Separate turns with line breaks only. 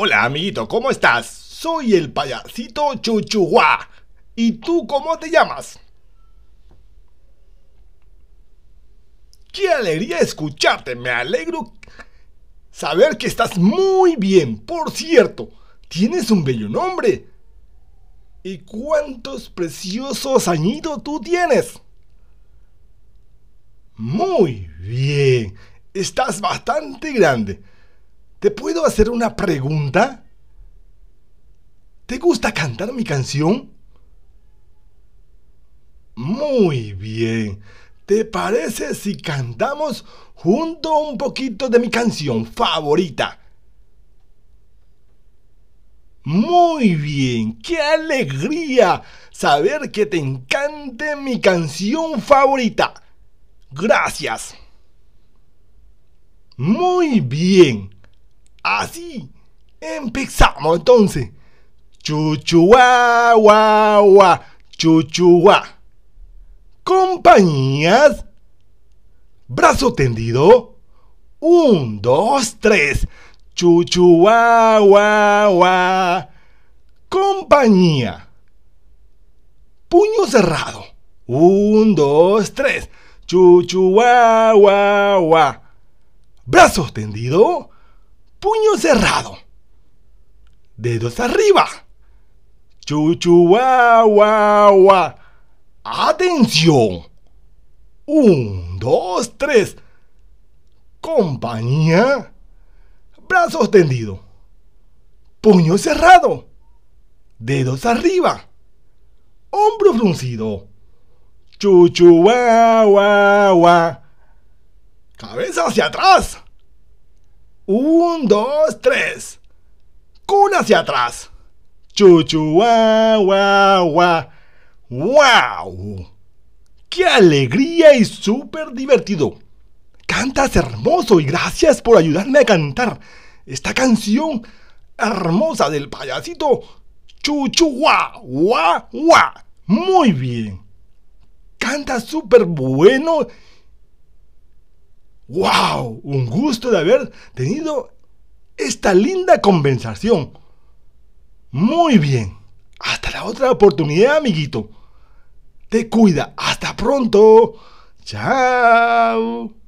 Hola amiguito, ¿cómo estás? Soy el payasito Chuchuá. ¿Y tú cómo te llamas? ¡Qué alegría escucharte! Me alegro saber que estás muy bien. Por cierto, tienes un bello nombre. ¿Y cuántos preciosos añitos tú tienes? Muy bien. Estás bastante grande. ¿Te puedo hacer una pregunta? ¿Te gusta cantar mi canción? Muy bien. ¿Te parece si cantamos junto un poquito de mi canción favorita? Muy bien, qué alegría saber que te encante mi canción favorita. Gracias. Muy bien. Así. Empezamos entonces. Chuchuá, guá, chuchuá. Compañías. Brazo tendido. Un, dos, tres. Chuchuá, gua. Compañía. Puño cerrado. Un, dos, tres. Chuchuá, gua, guá. Brazo tendido puño cerrado, dedos arriba, wa, atención, un, dos, tres, compañía, brazos tendidos, puño cerrado, dedos arriba, hombro fruncido, wa, cabeza hacia atrás. Un, dos, tres. Cuna hacia atrás. Chuchu, guau, guau, guau. ¡Wow! ¡Qué alegría y súper divertido! Cantas hermoso y gracias por ayudarme a cantar esta canción hermosa del payasito Chuchu Guau Guau Guau. Muy bien. Cantas súper bueno ¡Wow! Un gusto de haber tenido esta linda conversación. Muy bien. Hasta la otra oportunidad, amiguito. Te cuida. Hasta pronto. Chao.